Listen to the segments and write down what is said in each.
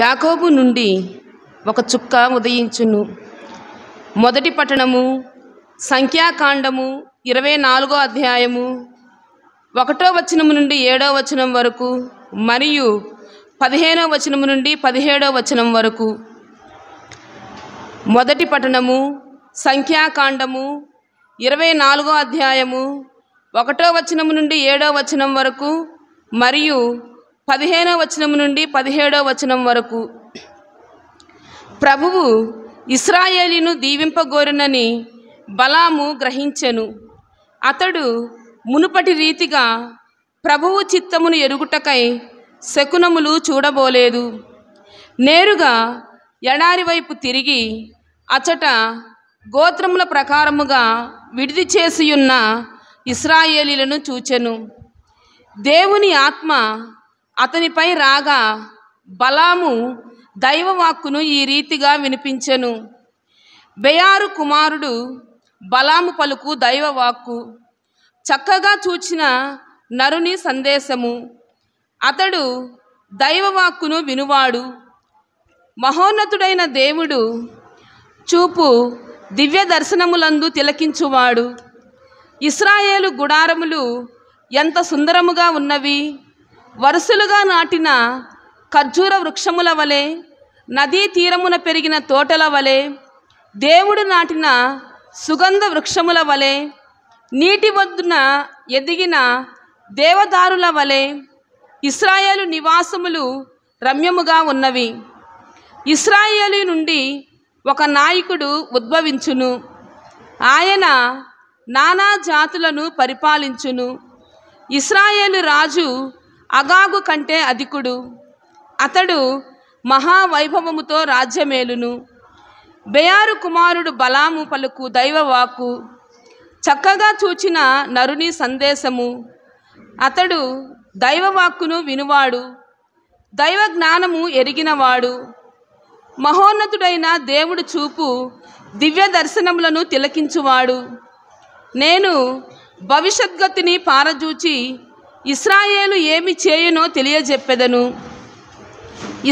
యాకోబు నుండి ఒక చుక్క ఉదయించును మొదటి పట్టణము సంఖ్యాకాండము ఇరవై నాలుగో అధ్యాయము ఒకటో వచనము నుండి ఏడో వచనం వరకు మరియు పదిహేనో వచనము నుండి పదిహేడో వచనం వరకు మొదటి పట్టణము సంఖ్యాకాండము ఇరవై నాలుగో అధ్యాయము ఒకటో వచనము నుండి ఏడో వచనం వరకు మరియు పదిహేనో వచనం నుండి పదిహేడో వచనం వరకు ప్రభువు ఇస్రాయేలీను దీవింపగోరునని బలాము గ్రహించెను అతడు మునుపటి రీతిగా ప్రభువు చిత్తమును ఎరుగుటకై శకునములు చూడబోలేదు నేరుగా ఎడారి వైపు తిరిగి అచట గోత్రముల ప్రకారముగా విడిది చేసియున్న ఇస్రాయేలీలను చూచెను దేవుని ఆత్మ అతనిపై రాగా బలాము దైవవాక్కును ఈ రీతిగా వినిపించెను బెయారు కుమారుడు బలాము పలుకు దైవవాక్కు చక్కగా చూచిన నరుని సందేశము అతడు దైవవాక్కును వినువాడు మహోన్నతుడైన దేవుడు చూపు దివ్య దర్శనములందు తిలకించువాడు ఇస్రాయేలు గుడారములు ఎంత సుందరముగా ఉన్నవి వరుసలుగా నాటిన ఖర్జూర వృక్షముల వలె నదీ తీరమున పెరిగిన తోటల వలె దేవుడు నాటిన సుగంధ వృక్షముల వలె నీటి వద్దున ఎదిగిన దేవదారుల వలె ఇస్రాయేలు నివాసములు రమ్యముగా ఉన్నవి ఇస్రాయేలు నుండి ఒక నాయకుడు ఉద్భవించును ఆయన నానా జాతులను పరిపాలించును ఇస్రాయేలు రాజు అగాగు కంటే అధికుడు అతడు మహావైభవముతో రాజ్యమేలును బెయారు కుమారుడు బలాము పలుకు దైవవాకు చక్కగా చూచిన నరుని సందేశము అతడు దైవవాక్కును వినువాడు దైవ జ్ఞానము ఎరిగినవాడు మహోన్నతుడైన దేవుడు చూపు దివ్య దర్శనములను తిలకించువాడు నేను భవిష్యద్గతిని పారజూచి ఇస్రాయేలు ఏమి చేయునో తెలియజెప్పెదను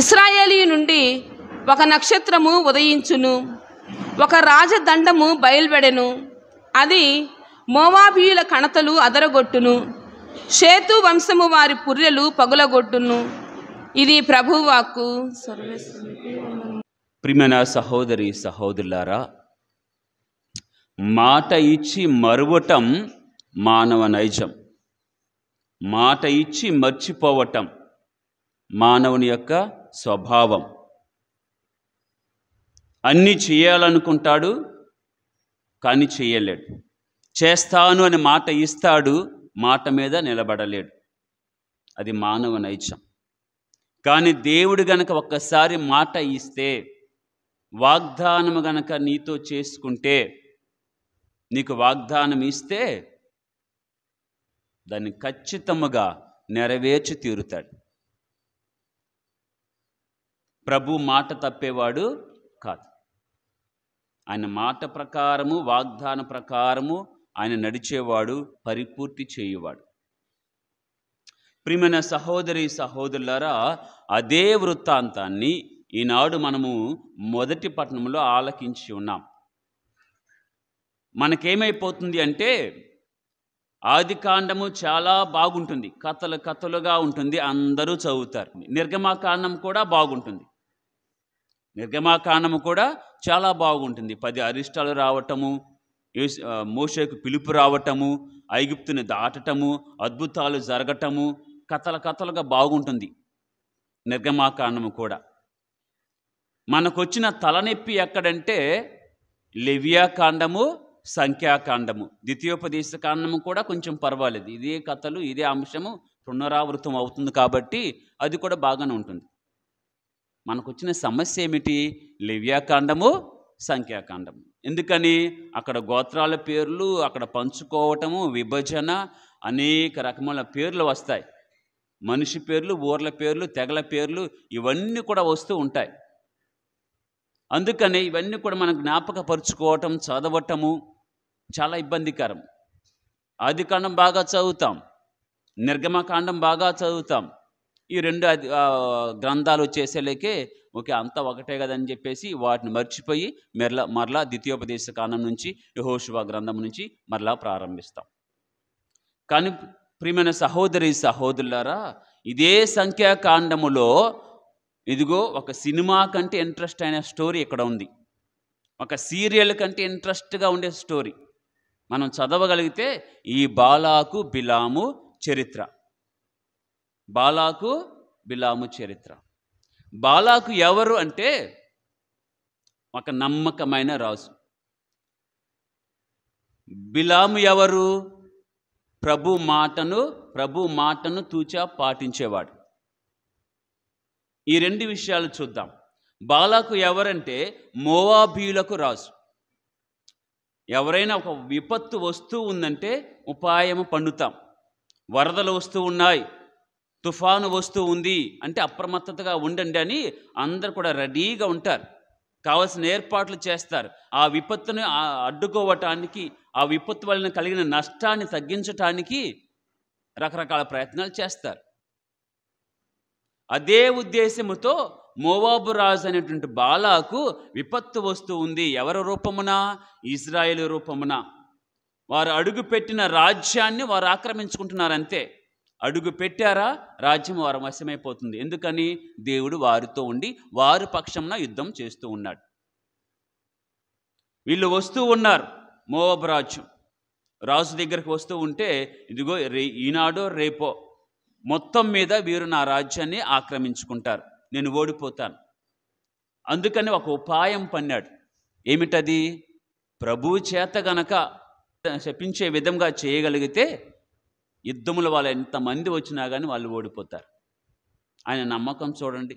ఇస్రాయేలీ నుండి ఒక నక్షత్రము ఉదయించును ఒక రాజదండము బయల్వెడెను అది మోవాబీయుల కణతలు అదరగొట్టును సేతు వంశము వారి పుర్రెలు పగులగొట్టును ఇది ప్రభువాకు ప్రిమన సహోదరి సహోదరులారా మాట ఇచ్చి మరువటం మానవ నైజం మాట ఇచ్చి మర్చిపోవటం మానవుని యొక్క స్వభావం అన్నీ చేయాలనుకుంటాడు కానీ చేయలేడు చేస్తాను అని మాట ఇస్తాడు మాట మీద నిలబడలేడు అది మానవ నైత్యం కానీ దేవుడు గనక ఒక్కసారి మాట ఇస్తే వాగ్దానం గనక నీతో చేసుకుంటే నీకు వాగ్దానం ఇస్తే దాన్ని ఖచ్చితముగా నెరవేర్చి తీరుతాడు ప్రభు మాట తప్పేవాడు కాదు ఆయన మాట ప్రకారము వాగ్దాన ప్రకారము ఆయన నడిచేవాడు పరిపూర్తి చేయువాడు ప్రియమైన సహోదరి సహోదరులరా అదే వృత్తాంతాన్ని ఈనాడు మనము మొదటి పట్టణంలో ఆలకించి ఉన్నాం మనకేమైపోతుంది అంటే ఆది కాండము చాలా బాగుంటుంది కథలు కథలుగా ఉంటుంది అందరూ చదువుతారు నిర్గమాకాండం కూడా బాగుంటుంది నిర్గమాకాండము కూడా చాలా బాగుంటుంది పది అరిష్టాలు రావటము మోషకు పిలుపు రావటము ఐగుప్తుని దాటటము అద్భుతాలు జరగటము కథల కథలుగా బాగుంటుంది నిర్గమాకాండము కూడా మనకొచ్చిన తలనొప్పి ఎక్కడంటే కాండము సంఖ్యాకాండము ద్వితీయోపదేశ కాండము కూడా కొంచెం పర్వాలేదు ఇదే కథలు ఇదే అంశము పునరావృతం అవుతుంది కాబట్టి అది కూడా బాగానే ఉంటుంది మనకు వచ్చిన సమస్య ఏమిటి లివ్యాకాండము సంఖ్యాకాండము ఎందుకని అక్కడ గోత్రాల పేర్లు అక్కడ పంచుకోవటము విభజన అనేక రకముల పేర్లు వస్తాయి మనిషి పేర్లు ఊర్ల పేర్లు తెగల పేర్లు ఇవన్నీ కూడా వస్తూ ఉంటాయి అందుకని ఇవన్నీ కూడా మనం జ్ఞాపకపరుచుకోవటం చదవటము చాలా ఇబ్బందికరం ఆదికాండం బాగా చదువుతాం నిర్గమకాండం బాగా చదువుతాం ఈ రెండు గ్రంథాలు వచ్చేసేలేకే ఓకే అంతా ఒకటే కదని చెప్పేసి వాటిని మర్చిపోయి మెరలా మరలా ద్వితీయోపదేశ కాండం నుంచి యహోశివ గ్రంథం నుంచి మరలా ప్రారంభిస్తాం కానీ ప్రియమైన సహోదరి సహోదరులారా ఇదే సంఖ్యాకాండములో ఇదిగో ఒక సినిమా కంటే ఇంట్రెస్ట్ అయిన స్టోరీ ఇక్కడ ఉంది ఒక సీరియల్ కంటే ఇంట్రెస్ట్గా ఉండే స్టోరీ మనం చదవగలిగితే ఈ బాలాకు బిలాము చరిత్ర బాలాకు బిలాము చరిత్ర బాలాకు ఎవరు అంటే ఒక నమ్మకమైన రాజు బిలాము ఎవరు ప్రభు మాటను ప్రభు మాటను తూచా పాటించేవాడు ఈ రెండు విషయాలు చూద్దాం బాలాకు ఎవరంటే మోవాబీయులకు రాజు ఎవరైనా ఒక విపత్తు వస్తూ ఉందంటే ఉపాయము పండుతాం వరదలు వస్తూ ఉన్నాయి తుఫాను వస్తూ ఉంది అంటే అప్రమత్తతగా ఉండండి అని అందరు కూడా రెడీగా ఉంటారు కావలసిన ఏర్పాట్లు చేస్తారు ఆ విపత్తుని అడ్డుకోవటానికి ఆ విపత్తు వలన కలిగిన నష్టాన్ని తగ్గించటానికి రకరకాల ప్రయత్నాలు చేస్తారు అదే ఉద్దేశముతో మోవాబు రాజు అనేటువంటి బాలాకు విపత్తు వస్తూ ఉంది ఎవరి రూపమున ఇజ్రాయేల్ రూపమున వారు అడుగు పెట్టిన రాజ్యాన్ని వారు ఆక్రమించుకుంటున్నారంతే అడుగు పెట్టారా రాజ్యం వారు వశమైపోతుంది ఎందుకని దేవుడు వారితో ఉండి వారి పక్షంన యుద్ధం చేస్తూ ఉన్నాడు వీళ్ళు వస్తూ ఉన్నారు మోవాబు రాజ్యం రాజు దగ్గరికి వస్తూ ఉంటే ఇదిగో రే ఈనాడో రేపో మొత్తం మీద వీరు నా రాజ్యాన్ని ఆక్రమించుకుంటారు నేను ఓడిపోతాను అందుకని ఒక ఉపాయం పన్నాడు ఏమిటది ప్రభువు చేత గనక శపించే విధంగా చేయగలిగితే యుద్ధములు వాళ్ళు ఎంతమంది వచ్చినా కానీ వాళ్ళు ఓడిపోతారు ఆయన నమ్మకం చూడండి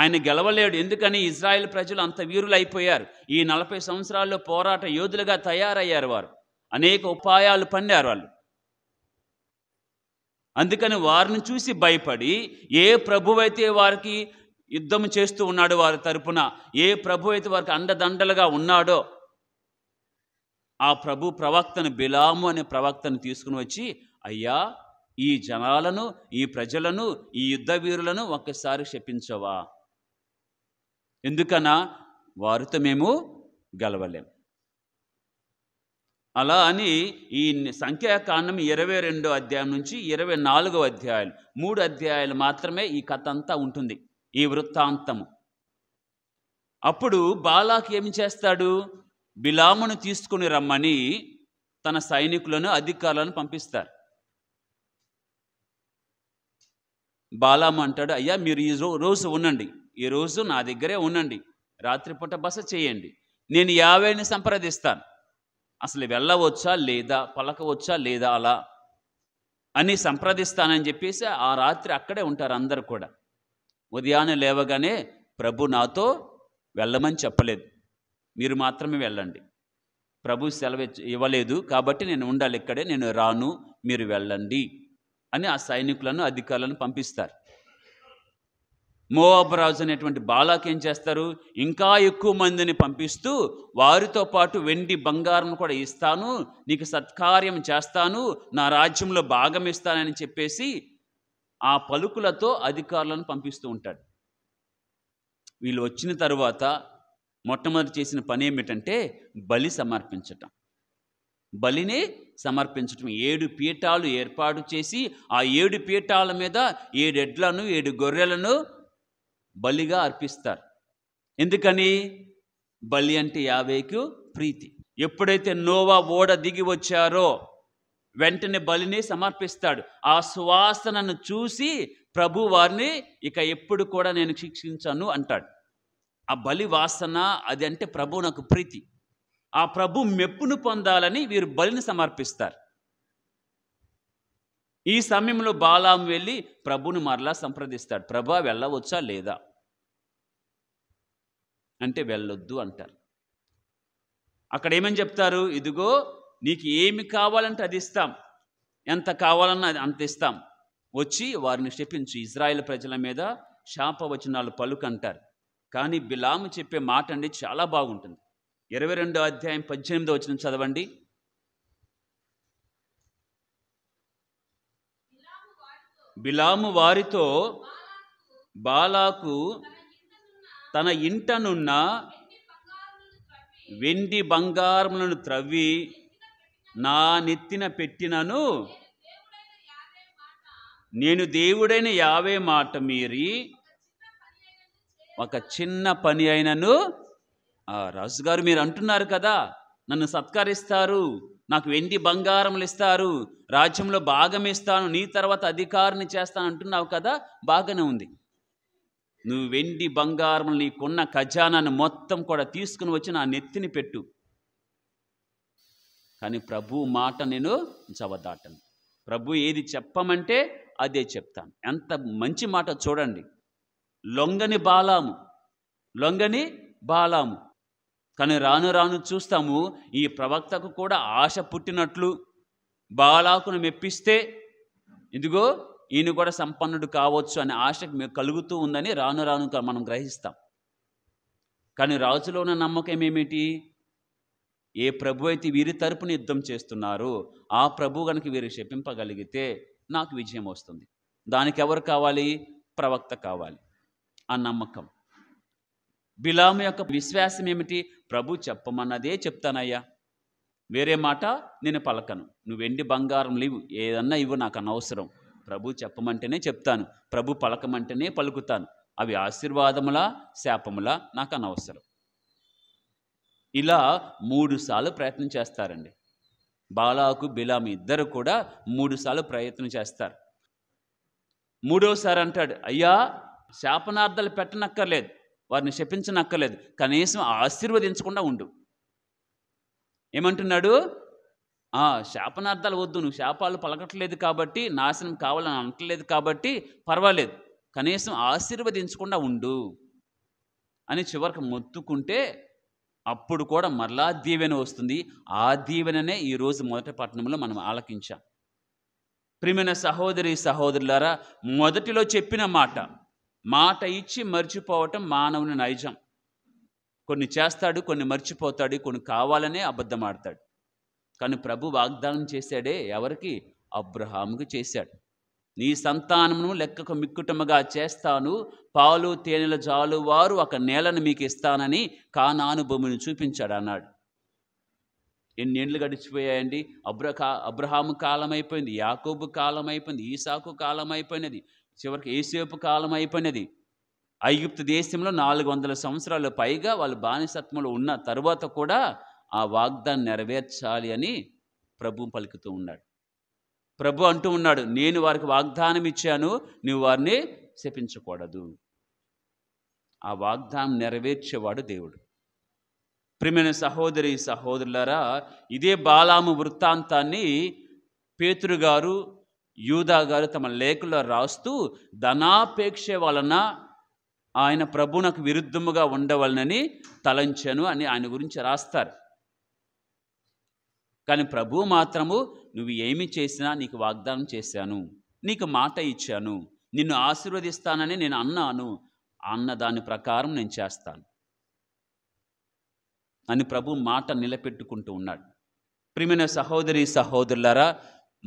ఆయన గెలవలేడు ఎందుకని ఇజ్రాయెల్ ప్రజలు అంత వీరులు అయిపోయారు ఈ నలభై సంవత్సరాల్లో పోరాట యోధులుగా తయారయ్యారు వారు అనేక ఉపాయాలు పన్నారు వాళ్ళు అందుకని వారిని చూసి భయపడి ఏ ప్రభువైతే వారికి యుద్ధం చేస్తూ ఉన్నాడో వారి తరపున ఏ ప్రభు అయితే వారికి అండదండలుగా ఉన్నాడో ఆ ప్రభు ప్రవక్తను బిలాము అనే ప్రవక్తను తీసుకుని వచ్చి అయ్యా ఈ జనాలను ఈ ప్రజలను ఈ యుద్ధ వీరులను ఒక్కసారి శపించవా ఎందుకన్నా వారితో మేము గెలవలేం అలా అని ఈ సంఖ్యాకాండం ఇరవై రెండో అధ్యాయం నుంచి ఇరవై నాలుగో అధ్యాయాలు మూడు అధ్యాయాలు మాత్రమే ఈ కథ అంతా ఉంటుంది ఈ వృత్తాంతము అప్పుడు బాలాకి ఏమి చేస్తాడు బిలామును తీసుకుని రమ్మని తన సైనికులను అధికారులను పంపిస్తారు బాలాము అంటాడు అయ్యా మీరు ఈ రోజు ఉండండి ఈ రోజు నా దగ్గరే ఉండండి రాత్రిపూట బస చేయండి నేను యావైని సంప్రదిస్తాను అసలు వెళ్ళవచ్చా లేదా పలకవచ్చా లేదా అలా అని సంప్రదిస్తానని చెప్పేసి ఆ రాత్రి అక్కడే ఉంటారు అందరు కూడా ఉదయాన్నే లేవగానే ప్రభు నాతో వెళ్ళమని చెప్పలేదు మీరు మాత్రమే వెళ్ళండి ప్రభు సెలవు ఇవ్వలేదు కాబట్టి నేను ఉండాలి ఇక్కడే నేను రాను మీరు వెళ్ళండి అని ఆ సైనికులను అధికారులను పంపిస్తారు మోవాబరాజు అనేటువంటి బాలాకి ఏం చేస్తారు ఇంకా ఎక్కువ మందిని పంపిస్తూ వారితో పాటు వెండి బంగారం కూడా ఇస్తాను నీకు సత్కార్యం చేస్తాను నా రాజ్యంలో భాగం ఇస్తానని చెప్పేసి ఆ పలుకులతో అధికారులను పంపిస్తూ ఉంటాడు వీళ్ళు వచ్చిన తరువాత మొట్టమొదటి చేసిన పని ఏమిటంటే బలి సమర్పించటం బలిని సమర్పించటం ఏడు పీఠాలు ఏర్పాటు చేసి ఆ ఏడు పీఠాల మీద ఏడు ఎడ్లను ఏడు గొర్రెలను బలిగా అర్పిస్తారు ఎందుకని బలి అంటే యావేకు ప్రీతి ఎప్పుడైతే నోవా ఓడ దిగి వచ్చారో వెంటనే బలిని సమర్పిస్తాడు ఆ సువాసనను చూసి ప్రభు వారిని ఇక ఎప్పుడు కూడా నేను శిక్షించను అంటాడు ఆ బలి వాసన అది అంటే ప్రభు నాకు ప్రీతి ఆ ప్రభు మెప్పును పొందాలని వీరు బలిని సమర్పిస్తారు ఈ సమయంలో బాలాం వెళ్ళి ప్రభుని మరలా సంప్రదిస్తాడు ప్రభా వెళ్ళవచ్చా లేదా అంటే వెళ్ళొద్దు అంటారు అక్కడ ఏమని చెప్తారు ఇదిగో నీకు ఏమి కావాలంటే అది ఇస్తాం ఎంత కావాలన్నా అది అంత ఇస్తాం వచ్చి వారిని క్షపించు ఇజ్రాయెల్ ప్రజల మీద శాపవచనాలు పలుకంటారు కానీ బిలాము చెప్పే మాట అండి చాలా బాగుంటుంది ఇరవై రెండో అధ్యాయం పద్దెనిమిదో వచ్చిన చదవండి బిలాము వారితో బాలాకు తన ఇంటనున్న వెండి బంగారములను త్రవ్వి నా నెత్తిన పెట్టినను నేను దేవుడైన యావే మాట మీరి ఒక చిన్న పని అయినను రాజుగారు మీరు అంటున్నారు కదా నన్ను సత్కరిస్తారు నాకు వెండి బంగారములు ఇస్తారు రాజ్యంలో భాగం ఇస్తాను నీ తర్వాత అధికారిని చేస్తాను అంటున్నావు కదా బాగానే ఉంది నువ్వు వెండి బంగారములు నీకున్న ఖజానాన్ని మొత్తం కూడా తీసుకుని వచ్చి నా నెత్తిని పెట్టు కానీ ప్రభు మాట నేను చవదాటను ప్రభు ఏది చెప్పమంటే అదే చెప్తాను ఎంత మంచి మాట చూడండి లొంగని బాలాము లొంగని బాలాము కానీ రాను రాను చూస్తాము ఈ ప్రవక్తకు కూడా ఆశ పుట్టినట్లు బాలాకును మెప్పిస్తే ఇదిగో ఈయన కూడా సంపన్నుడు కావచ్చు అనే ఆశ కలుగుతూ ఉందని రాను రాను మనం గ్రహిస్తాం కానీ రాజులో ఉన్న నమ్మకం ఏమిటి ఏ ప్రభు అయితే వీరి తరపున యుద్ధం చేస్తున్నారు ఆ ప్రభు కనుక వీరు శపింపగలిగితే నాకు విజయం వస్తుంది దానికి ఎవరు కావాలి ప్రవక్త కావాలి ఆ నమ్మకం బిలాము యొక్క విశ్వాసం ఏమిటి ప్రభు చెప్పమన్నదే చెప్తానయ్యా వేరే మాట నేను పలకను నువ్వు బంగారం లేవు ఏదన్నా ఇవ్వు నాకు అనవసరం ప్రభు చెప్పమంటేనే చెప్తాను ప్రభు పలకమంటేనే పలుకుతాను అవి ఆశీర్వాదములా శాపములా నాకు అనవసరం ఇలా మూడుసార్లు ప్రయత్నం చేస్తారండి బాలాకు బిలాము ఇద్దరు కూడా మూడుసార్లు ప్రయత్నం చేస్తారు మూడోసారి అంటాడు అయ్యా శాపనార్థాలు పెట్టనక్కర్లేదు వారిని శపించనక్కర్లేదు కనీసం ఆశీర్వదించకుండా ఉండు ఏమంటున్నాడు శాపనార్థాలు వద్దు నువ్వు శాపాలు పలకట్లేదు కాబట్టి నాశనం కావాలని అనట్లేదు కాబట్టి పర్వాలేదు కనీసం ఆశీర్వదించకుండా ఉండు అని చివరికి మొత్తుకుంటే అప్పుడు కూడా మరలా దీవెన వస్తుంది ఆ దీవెననే ఈరోజు మొదటి పట్టణంలో మనం ఆలకించాం ప్రిమిన సహోదరి సహోదరులారా మొదటిలో చెప్పిన మాట మాట ఇచ్చి మర్చిపోవటం మానవుని నైజం కొన్ని చేస్తాడు కొన్ని మర్చిపోతాడు కొన్ని కావాలనే అబద్ధం ఆడతాడు కానీ ప్రభు వాగ్దానం చేశాడే ఎవరికి అబ్రహాముకు చేశాడు నీ సంతానమును లెక్కకు మిక్కుటముగా చేస్తాను పాలు తేనెల జాలు వారు ఒక నేలను మీకు ఇస్తానని కానాను భూమిని చూపించాడు అన్నాడు ఎన్నేళ్ళు గడిచిపోయాయండి అబ్రహా అబ్రహాము కాలం అయిపోయింది యాకోబు కాలం అయిపోయింది ఈసాకు కాలం అయిపోయినది చివరికి ఏసేపు కాలం అయిపోయినది ఐగుప్తు దేశంలో నాలుగు వందల సంవత్సరాలు పైగా వాళ్ళు బానిసత్వంలో ఉన్న తర్వాత కూడా ఆ వాగ్దాన్ని నెరవేర్చాలి అని ప్రభు పలుకుతూ ఉన్నాడు ప్రభు అంటూ ఉన్నాడు నేను వారికి వాగ్దానం ఇచ్చాను నువ్వు వారిని శపించకూడదు ఆ వాగ్దానం నెరవేర్చేవాడు దేవుడు ప్రియమైన సహోదరి సహోదరులరా ఇదే బాలాము వృత్తాంతాన్ని పేతురు గారు యూదా గారు తమ లేఖలో రాస్తూ ధనాపేక్ష వలన ఆయన ప్రభునకు విరుద్ధముగా ఉండవలనని తలంచను అని ఆయన గురించి రాస్తారు కానీ ప్రభు మాత్రము నువ్వు ఏమి చేసినా నీకు వాగ్దానం చేశాను నీకు మాట ఇచ్చాను నిన్ను ఆశీర్వదిస్తానని నేను అన్నాను అన్న దాని ప్రకారం నేను చేస్తాను అని ప్రభు మాట నిలబెట్టుకుంటూ ఉన్నాడు ప్రిమిన సహోదరి సహోదరులారా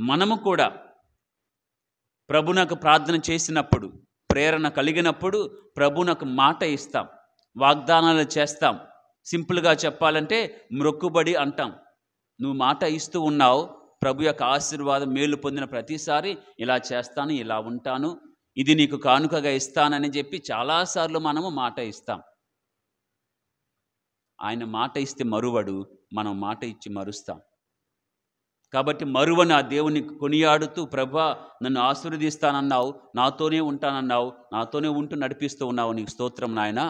మనము కూడా ప్రభునకు ప్రార్థన చేసినప్పుడు ప్రేరణ కలిగినప్పుడు ప్రభునకు మాట ఇస్తాం వాగ్దానాలు చేస్తాం సింపుల్గా చెప్పాలంటే మ్రొక్కుబడి అంటాం నువ్వు మాట ఇస్తూ ఉన్నావు ప్రభు యొక్క ఆశీర్వాదం మేలు పొందిన ప్రతిసారి ఇలా చేస్తాను ఇలా ఉంటాను ఇది నీకు కానుకగా ఇస్తానని చెప్పి చాలాసార్లు మనము మాట ఇస్తాం ఆయన మాట ఇస్తే మరువడు మనం మాట ఇచ్చి మరుస్తాం కాబట్టి మరువని ఆ దేవుని కొనియాడుతూ ప్రభా నన్ను ఆశీర్వదిస్తానన్నావు నాతోనే ఉంటానన్నావు నాతోనే ఉంటూ నడిపిస్తూ ఉన్నావు నీకు స్తోత్రం నాయన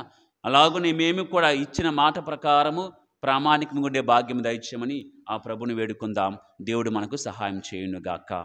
అలాగనే మేము కూడా ఇచ్చిన మాట ప్రకారము ప్రామాణికంగా ఉండే భాగ్యం దయచేయమని ఆ ప్రభుని వేడుకుందాం దేవుడు మనకు సహాయం చేయునుగాక